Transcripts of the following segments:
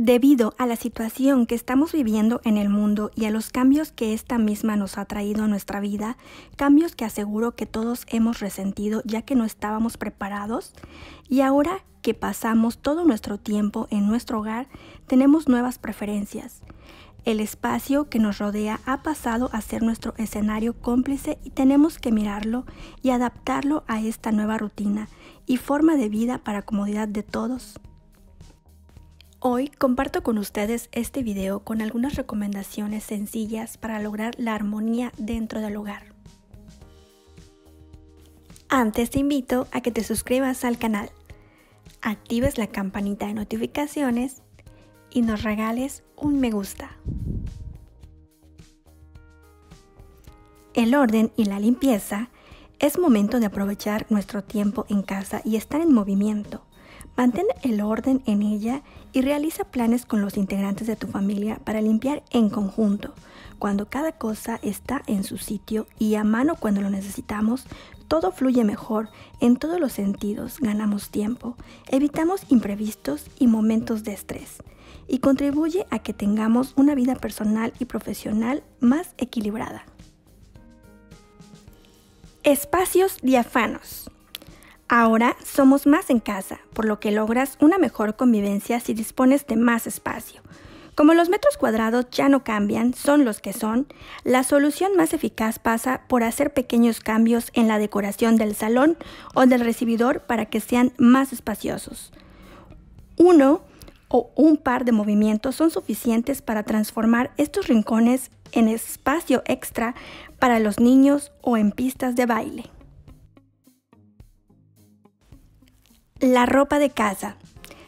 Debido a la situación que estamos viviendo en el mundo y a los cambios que esta misma nos ha traído a nuestra vida, cambios que aseguro que todos hemos resentido ya que no estábamos preparados, y ahora que pasamos todo nuestro tiempo en nuestro hogar, tenemos nuevas preferencias. El espacio que nos rodea ha pasado a ser nuestro escenario cómplice y tenemos que mirarlo y adaptarlo a esta nueva rutina y forma de vida para comodidad de todos. Hoy comparto con ustedes este video con algunas recomendaciones sencillas para lograr la armonía dentro del hogar. Antes te invito a que te suscribas al canal, actives la campanita de notificaciones y nos regales un me gusta. El orden y la limpieza es momento de aprovechar nuestro tiempo en casa y estar en movimiento. Mantén el orden en ella y realiza planes con los integrantes de tu familia para limpiar en conjunto. Cuando cada cosa está en su sitio y a mano cuando lo necesitamos, todo fluye mejor en todos los sentidos, ganamos tiempo, evitamos imprevistos y momentos de estrés y contribuye a que tengamos una vida personal y profesional más equilibrada. Espacios diafanos. Ahora somos más en casa, por lo que logras una mejor convivencia si dispones de más espacio. Como los metros cuadrados ya no cambian, son los que son, la solución más eficaz pasa por hacer pequeños cambios en la decoración del salón o del recibidor para que sean más espaciosos. Uno o un par de movimientos son suficientes para transformar estos rincones en espacio extra para los niños o en pistas de baile. La ropa de casa.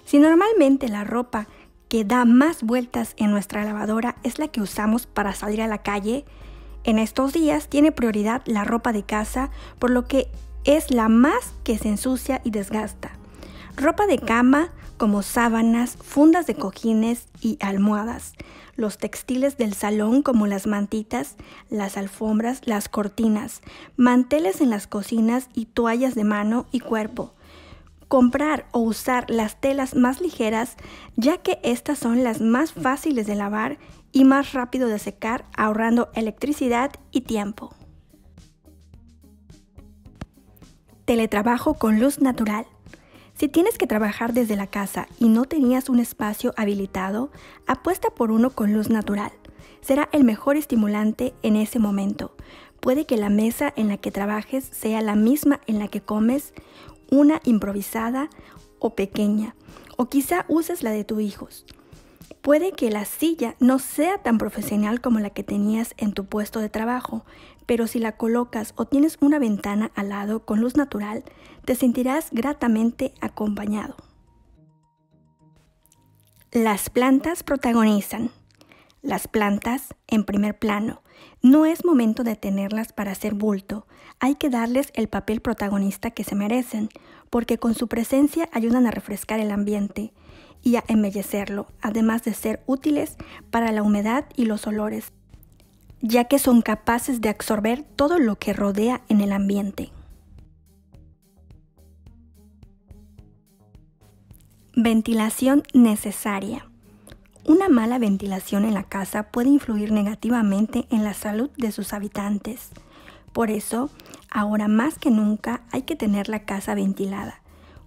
Si normalmente la ropa que da más vueltas en nuestra lavadora es la que usamos para salir a la calle, en estos días tiene prioridad la ropa de casa, por lo que es la más que se ensucia y desgasta. Ropa de cama como sábanas, fundas de cojines y almohadas, los textiles del salón como las mantitas, las alfombras, las cortinas, manteles en las cocinas y toallas de mano y cuerpo comprar o usar las telas más ligeras ya que estas son las más fáciles de lavar y más rápido de secar ahorrando electricidad y tiempo. Teletrabajo con luz natural. Si tienes que trabajar desde la casa y no tenías un espacio habilitado, apuesta por uno con luz natural. Será el mejor estimulante en ese momento. Puede que la mesa en la que trabajes sea la misma en la que comes, una improvisada o pequeña, o quizá uses la de tus hijos. Puede que la silla no sea tan profesional como la que tenías en tu puesto de trabajo, pero si la colocas o tienes una ventana al lado con luz natural, te sentirás gratamente acompañado. Las plantas protagonizan. Las plantas en primer plano no es momento de tenerlas para hacer bulto, hay que darles el papel protagonista que se merecen, porque con su presencia ayudan a refrescar el ambiente y a embellecerlo, además de ser útiles para la humedad y los olores, ya que son capaces de absorber todo lo que rodea en el ambiente. Ventilación necesaria. Una mala ventilación en la casa puede influir negativamente en la salud de sus habitantes. Por eso, ahora más que nunca hay que tener la casa ventilada.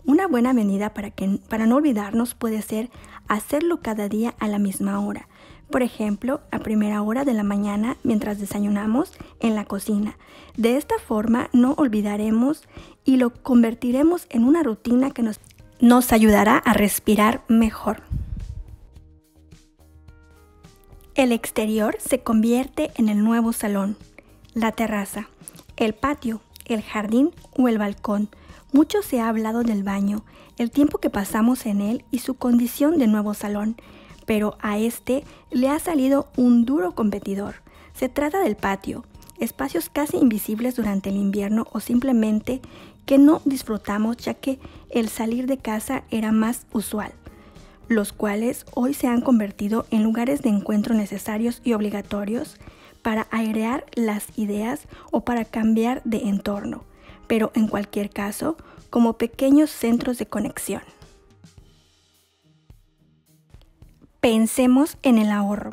Una buena medida para, no olvidarnos puede ser hacerlo cada día a la misma hora. Por ejemplo, a primera hora de la mañana mientras desayunamos en la cocina. De esta forma no olvidaremos y lo convertiremos en una rutina que nos ayudará a respirar mejor. El exterior se convierte en el nuevo salón, la terraza, el patio, el jardín o el balcón. Mucho se ha hablado del baño, el tiempo que pasamos en él y su condición de nuevo salón, pero a este le ha salido un duro competidor. Se trata del patio, espacios casi invisibles durante el invierno o simplemente que no disfrutamos ya que el salir de casa era más usual los cuales hoy se han convertido en lugares de encuentro necesarios y obligatorios para airear las ideas o para cambiar de entorno, pero en cualquier caso, como pequeños centros de conexión. Pensemos en el ahorro.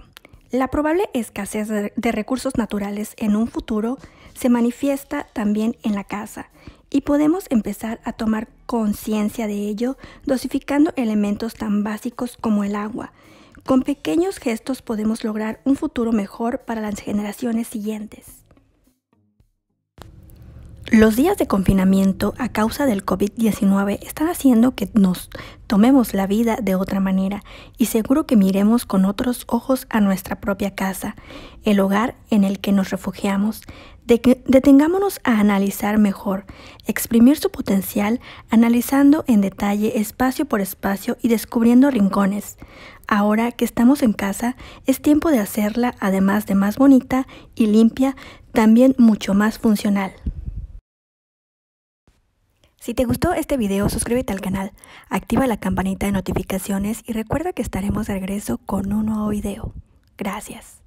La probable escasez de recursos naturales en un futuro se manifiesta también en la casa y podemos empezar a tomar conciencia de ello dosificando elementos tan básicos como el agua. Con pequeños gestos podemos lograr un futuro mejor para las generaciones siguientes. Los días de confinamiento a causa del COVID-19 están haciendo que nos tomemos la vida de otra manera y seguro que miremos con otros ojos a nuestra propia casa, el hogar en el que nos refugiamos. De que detengámonos a analizar mejor, exprimir su potencial, analizando en detalle espacio por espacio y descubriendo rincones. Ahora que estamos en casa, es tiempo de hacerla, además de más bonita y limpia, también mucho más funcional. Si te gustó este video, suscríbete al canal, activa la campanita de notificaciones y recuerda que estaremos de regreso con un nuevo video. Gracias.